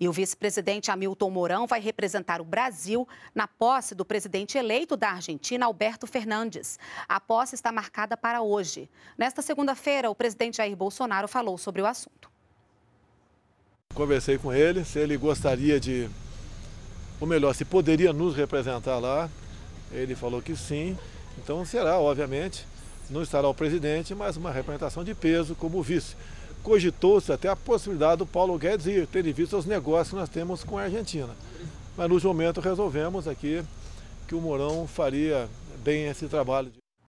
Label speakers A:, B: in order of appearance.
A: E o vice-presidente Hamilton Mourão vai representar o Brasil na posse do presidente eleito da Argentina, Alberto Fernandes. A posse está marcada para hoje. Nesta segunda-feira, o presidente Jair Bolsonaro falou sobre o assunto.
B: Conversei com ele se ele gostaria de, ou melhor, se poderia nos representar lá. Ele falou que sim. Então será, obviamente, não estará o presidente, mas uma representação de peso como vice cogitou-se até a possibilidade do Paulo Guedes ir, tendo em vista os negócios que nós temos com a Argentina. Mas no momento resolvemos aqui que o Mourão faria bem esse trabalho.